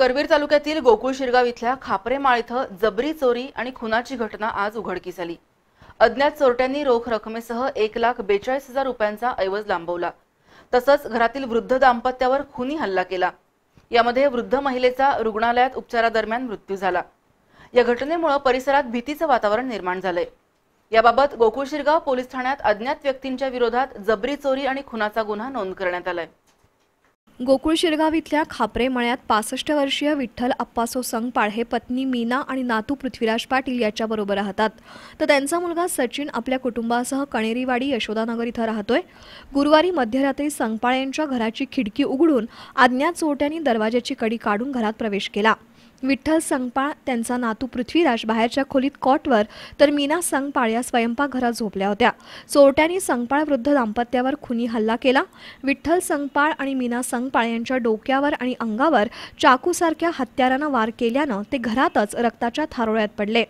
करवीर तालुक्यातील गोकुळ शिरगाव इथल्या खापरेमाळ इथं जबरी चोरी आणि खुनाची घटना आज उघडकीस आली अज्ञात चोरट्यांनी रोख रकमेसह एक लाख बेचाळीस हजार रुपयांचा ऐवज लांबवला तसंच घरातील वृद्ध दाम्पत्यावर खुनी हल्ला केला यामध्ये वृद्ध महिलेचा रुग्णालयात उपचारादरम्यान मृत्यू झाला या घटनेमुळे परिसरात भीतीचं वातावरण निर्माण झालंय याबाबत गोकुळ शिरगाव पोलीस ठाण्यात अज्ञात व्यक्तींच्या विरोधात जबरी चोरी आणि खुनाचा गुन्हा नोंद करण्यात आलाय गोकुळ शिरगाव इथल्या खापरे मळ्यात पासष्ट वर्षीय विठ्ठल अप्पासो संगपाळ हे पत्नी मीना आणि नातू पृथ्वीराज पाटील याच्याबरोबर राहतात तर त्यांचा मुलगा सचिन आपल्या कुटुंबासह कणेरीवाडी यशोदानगर इथं राहतोय गुरुवारी मध्यरात्री संगपाळ यांच्या घराची खिडकी उघडून अज्ञात चोरट्यांनी दरवाजाची कडी काढून घरात प्रवेश केला विठ्ठल संगपाळ त्यांचा नातू पृथ्वीराज बाहेरच्या खोलीत कॉटवर तर मीना संगपाळ या स्वयंपाकघरात झोपल्या होत्या चोरट्यांनी संगपाळ वृद्ध दाम्पत्यावर खुनी हल्ला केला विठ्ठल संगपाळ आणि मीना संगपाळ यांच्या डोक्यावर आणि अंगावर चाकूसारख्या हत्यारांना वार केल्यानं ते घरातच रक्ताच्या थारोळ्यात पडले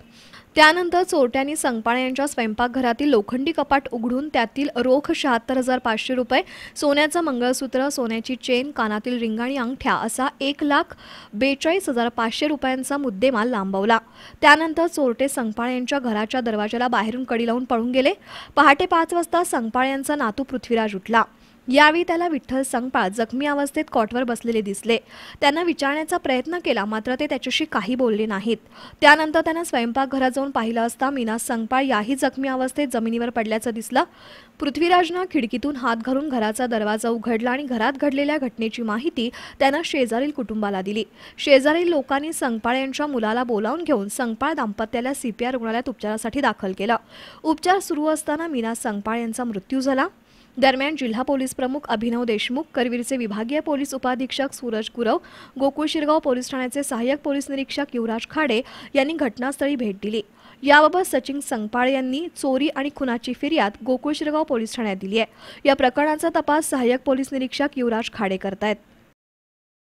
त्यानंतर चोरट्यांनी संगपाळे यांच्या स्वयंपाकघरातील लोखंडी कपाट उघडून त्यातील रोख शहात्तर हजार पाचशे रुपये सोन्याचं मंगळसूत्र सोन्याची चेन कानातील रिंगाणी आणि अंगठ्या असा एक लाख बेचाळीस हजार पाचशे रुपयांचा मुद्देमाल लांबवला त्यानंतर चोरटे संगपाळे यांच्या घराच्या दरवाजाला बाहेरून कडी लावून पळून गेले पहाटे पाच वाजता संगपाळे यांचा नातू पृथ्वीराज उठला यावेळी त्याला विठ्ठल संघपाळ जखमी अवस्थेत कॉटवर बसलेले दिसले त्यानं विचारण्याचा प्रयत्न केला मात्र ते त्याच्याशी काही बोलले नाहीत त्यानंतर त्यानं स्वयंपाकघरात जाऊन पाहिलं असता मीना संगपाळ याही जखमी अवस्थेत जमिनीवर पडल्याचं दिसलं पृथ्वीराजनं खिडकीतून हात घालून घराचा दरवाजा उघडला आणि घरात घडलेल्या घटनेची माहिती त्यानं शेजारील कुटुंबाला दिली शेजारील लोकांनी संगपाळ यांच्या मुलाला बोलावून घेऊन संगपाळ दाम्पत्याला सीपीआर रुग्णालयात उपचारासाठी दाखल केला उपचार सुरू असताना मीना संगपाळ यांचा मृत्यू झाला दरम्यान जिल्हा पोलीस प्रमुख अभिनव देशमुख करवीरचे विभागीय पोलीस उपाधीक्षक सूरज गुरव गोकुळ शिरगाव पोलीस ठाण्याचे सहाय्यक पोलीस निरीक्षक युवराज खाडे यांनी घटनास्थळी भेट दिली याबाबत सचिन संगपाळे यांनी चोरी आणि खुनाची फिर्याद गोकुळ शिरगाव पोलीस ठाण्यात दिली आहे या प्रकरणाचा तपास सहाय्यक पोलीस निरीक्षक युवराज खाडे करतायत